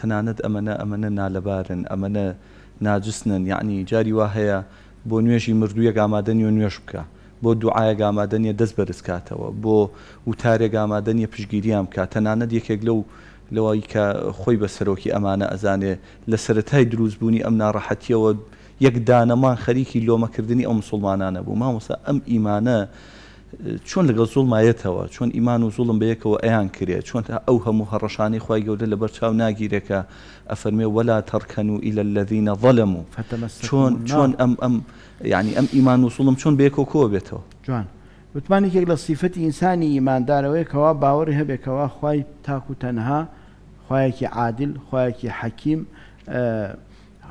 تەنانەت ئەمەە ئەمەە نالەبارن ئەمەە ناجستنن یعنی جاری وا هەیە بۆ نوێژی مردوویە ئامادەنی و نوێش بکە بۆ دوعاە ئامادەنیە دەست بەرزکاتەوە بۆ وتارێک ئامادەنیە پشگیریان بکە تەنانەت یەکێک لەو لەوەی کە خۆی بە سەرۆکی ئەمانە ئەزانێ لە سەتای دروستبوونی ئەم ناڕەحەتیەوە یەک دانەمان خەریکی لۆمەکردنی ئەو مسلمانانە بوو مامۆسا ئەم ئیمانە چۆن لەگەڵ زوڵمایەتەوە چۆن ئیمان و زوڵم بەیەکەوە ئەیان کرێت چۆن ئەو هەموو هەڕەشانی خی گەورە لە بەرچاو ناگیرەکە ئەفەرمێ وەلا تەرکەن و ئیلە لەدینە ظەلم و چۆن چۆن ئەم ئەم یعنی ئەم ئیمان و سوڵم چۆن بێکۆ کۆ بێتەوە جوان وتمانێکێک لە سیفەتی ئینسانی ئیماندارەوەیکەوە باوەڕی هەبێکەوە خی تاکو تەنها خوایەکی عادل خوایەکی حەکیم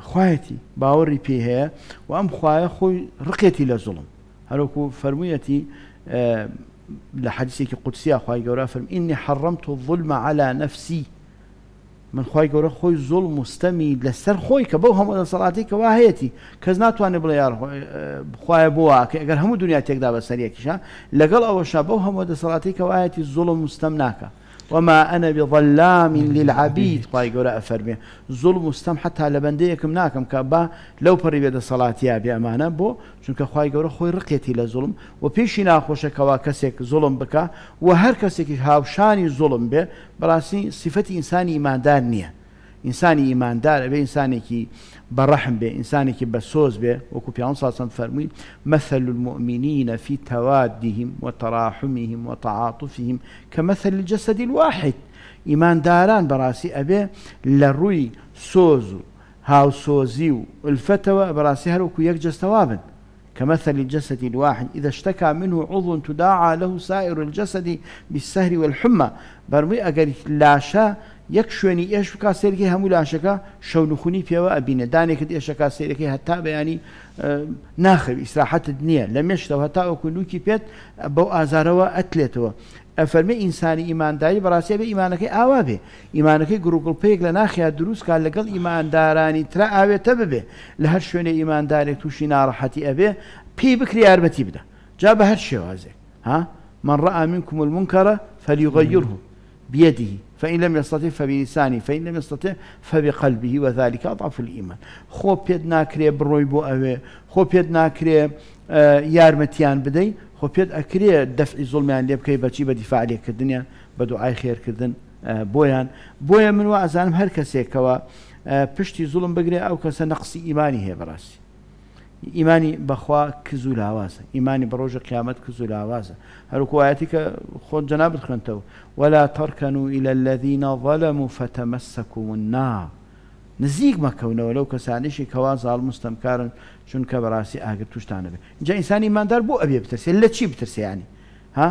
خوایەتی باوەڕی پێ هەیە و ئەم خوایە خۆی ڕقێتی لە زوڵم هەروکو فەرموویەتی لە حەدیسێکی قوتسیە خی گەورە فرم ئینی حەڕەمت و ظلمە على نفسی من خی گەورە خۆی زۆڵ مستەمی لەسەر خۆی کە بەو هەموو دەسەڵاتی کەوا هەیەی کەس ناتوانێت بڵێ خوایە بووە کە ئەگەر هەموو دنیا تێکدا بە سەریەکیشە لەگەڵ ئەوەشە بەو هەموو دەسەڵاتی کەواەتی زۆڵ و مستەم ناکە وما انا بظلام للعبيد پای گەورە ئەفەرمێ ظلم مستم حتى على بەندەیەکم ناکەم كبا لو لەو بيد بێدە سەڵاتیا بێمانە بۆ چونکە خی گەورە خۆی ڕقێتی لە زوڵم و پێشی ناخۆشەکەوا کەسێک زوڵم بکە و هەر کەسێکی هاوشانی زوڵم بێ بەڕاستی سیفەتی ئینسانی نيه به ئیماندار بێ برحم به بێ ئینسانێکی بسوز به و وەکو پیان ساسم فرمی مثل المؤمنین في توادهم وتراحمهم وتعاطفهم كمثل الجسد الواحد ئیمانداران داران ئەبێ لە ڕووی سۆز و هاوسۆزی و الفتەوە بەڕاستی هەروکو یەک جستەوا بن كمثل الجسد الواحد إذا اشتكى منه عضو تداعى له سائر الجسد بالسهر والحمى برمي أجر لاشا یەک شوێنی ئێش بک سێرگی هەموو لاشەکە شەونخونی پێوە ئەبینە دانێکت ئێشەکە سێرەکەی هەتا بەیانی ناخەوی ئیسراحەتت نییە لە مێشتەوە هەتا ئەوکلوکی پێت بەو ئازارەوە ئەتلێتەوە. ئەفەرمە ئینسانی ئیمانداری بەڕاستی بە ئیمانەکەی ئاوا بێ ئیمانەکەی گروگڵپێک لە ناخیا دروستکە لەگەڵ ئیماندارانی ترا ئاوێتە ببێ لە هەر شوێنێ ئیماندارێک تووشی ناڕەحەتی ئەبێ پێی بکری یاربەتی بدە جا بە هەر شێوازێک ها من ڕە ئامین کومل منکەرە فەلیغەیرهوو بيده فإن لم يستطع فبلسانه فإن لم يستطع فبقلبه وذلك أضعف الإيمان خۆ پێت ناکرێ بڕۆی بۆ ئەوێ خۆ پێت ناکرێ آه، یارمەتیان بدەیت خۆ پێت ئەکرێ دەفعی زڵمیان لێ بکەی بەچی بە دیفاعلێکردنیان بە خير خێرکردن آه، بۆیان بويا من وعزان ئازانم هەر کەسێکەوە آه، پشتی زوڵم بگرێ ئەو کەسە نەقسی ئیمانی هەیە بەڕاستی ئیمانی بەخوا کز و لاوازە ئیمانی بە ڕۆژە قیامەت کز و لاوازە هەروکوایەتی کە خۆت جەنا بخوێنتەوە ولا تەڕکەن و ئیلە الذینە ظەلم و فەتەمەسەک و نا نزیک مەکەونەوە لەو کەسانیشی کەوا زاڵ مستەمکارن چونکە بەڕاستی ئاگر توشتانە بێت اینجا ئینسانی مادار بۆ ئەبێ بترسێ لە چی بترسیانی ها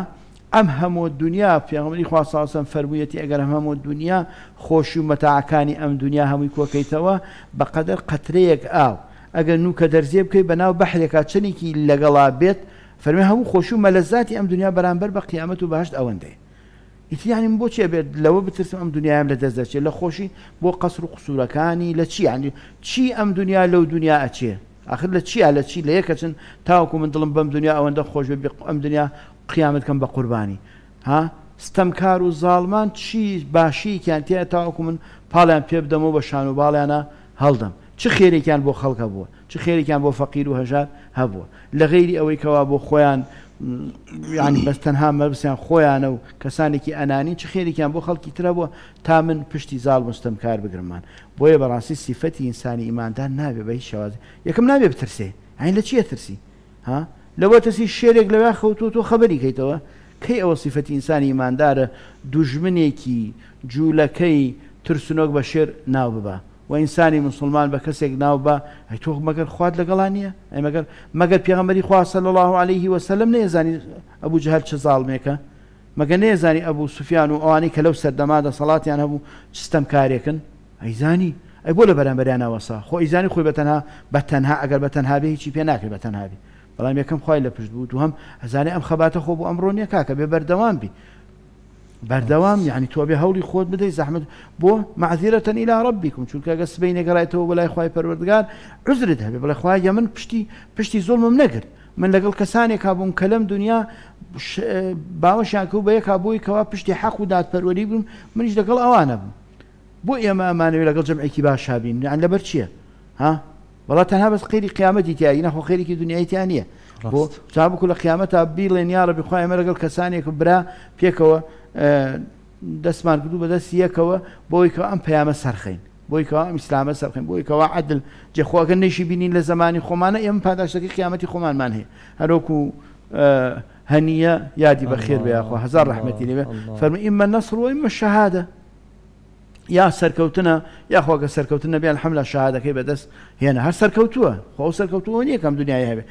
ئەم هەموو دنیا پێغمەری خواساسم فەرموویەتی ئەگەر هەموو دنیا خۆش و مەتاعکانی ئەم دنیا هەمووی کۆکەیتەوە بەقەدر قەترەیەک ئاو ئەگەر نوکە دەرزیێ بکەی بەناو بەحرێکا چنێکی لەگەڵا بێت فەرمی هەموو خۆش و مەلەزاتی ئەم دنیا بەرامبەر بە قیامەت و باششت ئەوەندەی ئیتیانیم بۆچێ بێت لەوە بترسم ئەم دنیام لە دەستدەچێت لە خۆشی بۆ قەسر و قسوورەکانی لە چی عنی چی ئەم دنیا لەو دنیا ئەچێ آخر لە چیە لە چی لە یەکەچن تاوکو من دڵم بەم دنیا ئەوەندە خۆش ئەم دنیا قیامەت کەم بە قوربانی ها ستەمکار و زاڵمان چی باشیکیان تێ تاوکو من پاڵیان پێ بدەمەوە بە شان و باڵیانە هەڵدەم چ خێرێکیان بۆ خەڵکە بووە چ خێرێکیان بۆ فەقیر و هەژار هەبووە لە غێری ئەوەی کەوا بۆ خۆیان ینی بەستەنها مەبسیان خۆیانە و کەسانێکی ئەنانی چ خێرێکیان بۆ خەڵکی ترە بووە تا من پشتی زال مستم کار بگرمان بۆیە بەڕاستی سیفەتی ئینسانی ئیماندار نابێ بە هیچ شێوازی یەکەم نابێ بترسێ ئەین لە چیە ترسی ها لەوە تەسی شێرێک لەوێ خەوتۆ تۆ خەبەری کەیتەوە کەی ئەوە سیفەتی ئینسانی ئیماندارە دوژمنێکی جوولەکەی ترسنۆک بە شێر ناو ببە و ئینسانی مسلمان بە کەسێک ناو بە ئەی مگر مەگەر خوارد لەگەڵان مگر مگر مەگەر خواه پێغەمەری خواسە لە الله عليهەیهی وسلم نێزانی أبو جهل چ زاڵمێکە مەگە نێزانی أبو سوفیان و ئەوانی کە لەو سەردەمادا سەڵاتیان هەبوو چستەم کارێکن ئەیزانی ئەی بۆ لە بەرامبەریانەوەسا خۆ ئیزانی خو بەتەنها بە تەنها بتنها بتنها أگر بتنها پێ ناکرێت بە تەنهاوی بتنها یەکەم خی لە پشت بوو و هەم ئەزانانی أم خەباتە خوب بۆ ئەمڕۆ نیە کاکە بێ بەردەوام بی بەردەوام یعنی تۆ بێ هەوڵی خۆت بدەی زەحمت بۆ معزیرەتەن ئیلا ڕبیکم چونکە گە سبەی نەگەڕایەوە بەلای خی پەروەردگار عزرت هەبێ بڵێ خخوایە من پشتی پشتی زۆڵمم نەگرت من لەگەڵ کەسانێک بووم کە لەم دنیا باوەشانکە و بەیەک بۆی کەوا پشتی حەق و دادپەروەری بووم منیش لەگەڵ ئەوانە بم بۆ ئێمە ئەمانەوێت لەگەڵ جمعێکی باشابین لەبەر چییە ها بەڵات تەنها بەس قیری قیامەتی تیاینە خۆ خێرێکی دنیای تیانە بۆ تا بکو لە قیامەتا بیڵێن یارە بخوای مەرەگەڵ کەسانێک برا پێکەوە اه، دەستمان کردو بە يكوا یەکەوە بۆی کە ئەم پەیامە ام بۆی سرخين ئەم ئیسلامە سەرخین بۆی کەوا عدل جێخواکە نشی بینین لە زمانی خۆمانە ئێمە پاداشتەکە قیامەتی خۆمانمان هەیە هەرۆکو اه، هەنیە یادی بەخێر بێخوا هزار رحمتي لي فرمي اما النصر واما الشهاده یا سەرکەوتنە یاخواکە سەرکەوتنە بیان حملە شادەکەی بەدەست هێنا هەر سەرکەوتووە خۆ سەرکەوتووە نیەکەم دنیای هەبێ.